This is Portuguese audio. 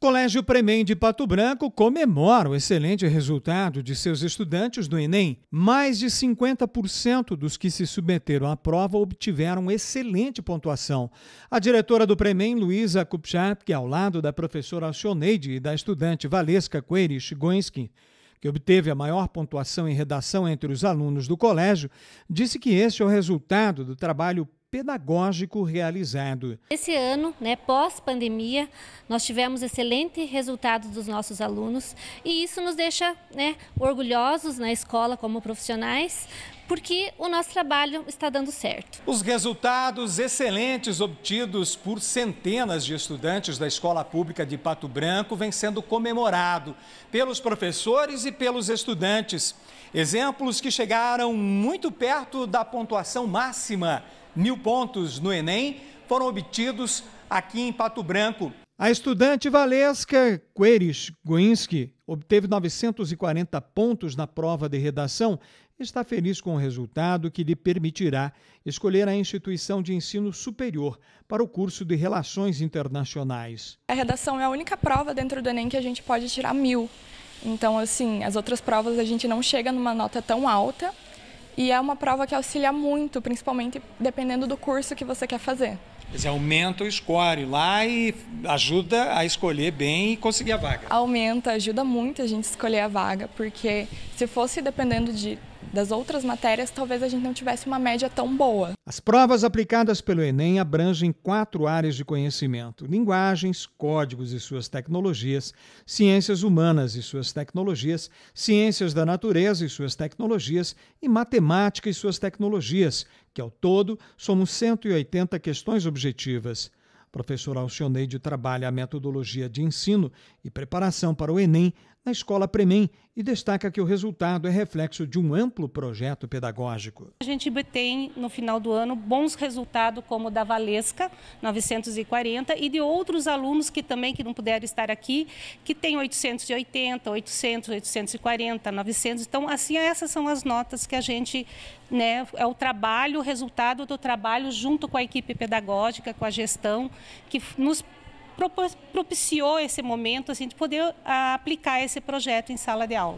Colégio Premem de Pato Branco comemora o excelente resultado de seus estudantes do Enem. Mais de 50% dos que se submeteram à prova obtiveram excelente pontuação. A diretora do Premem, Luísa Kupchat, que ao lado da professora Sioneide e da estudante Valesca Coelho Chigonski, que obteve a maior pontuação em redação entre os alunos do colégio, disse que esse é o resultado do trabalho pedagógico realizado. Esse ano, né, pós-pandemia, nós tivemos excelentes resultados dos nossos alunos e isso nos deixa né, orgulhosos na escola como profissionais, porque o nosso trabalho está dando certo. Os resultados excelentes obtidos por centenas de estudantes da Escola Pública de Pato Branco vêm sendo comemorado pelos professores e pelos estudantes. Exemplos que chegaram muito perto da pontuação máxima, mil pontos no Enem, foram obtidos aqui em Pato Branco. A estudante Valesca Queires Guinski obteve 940 pontos na prova de redação e está feliz com o resultado que lhe permitirá escolher a instituição de ensino superior para o curso de Relações Internacionais. A redação é a única prova dentro do Enem que a gente pode tirar mil. Então, assim, as outras provas a gente não chega numa nota tão alta e é uma prova que auxilia muito, principalmente dependendo do curso que você quer fazer. Quer dizer, aumenta o score lá e ajuda a escolher bem e conseguir a vaga. Aumenta, ajuda muito a gente a escolher a vaga, porque se fosse dependendo de das outras matérias, talvez a gente não tivesse uma média tão boa. As provas aplicadas pelo Enem abrangem quatro áreas de conhecimento: linguagens, códigos e suas tecnologias, ciências humanas e suas tecnologias, ciências da natureza e suas tecnologias e matemática e suas tecnologias, que ao todo somos 180 questões objetivas. Professor Alcioneide trabalha a metodologia de ensino e preparação para o Enem na escola Premem e destaca que o resultado é reflexo de um amplo projeto pedagógico. A gente obtém no final do ano bons resultados como o da Valesca 940 e de outros alunos que também que não puderam estar aqui, que tem 880, 800, 840, 900. Então, assim, essas são as notas que a gente, né, é o trabalho, o resultado do trabalho junto com a equipe pedagógica, com a gestão que nos propiciou esse momento assim, de poder ah, aplicar esse projeto em sala de aula.